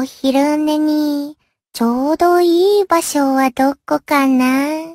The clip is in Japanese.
お昼寝に、ちょうどいい場所はどこかな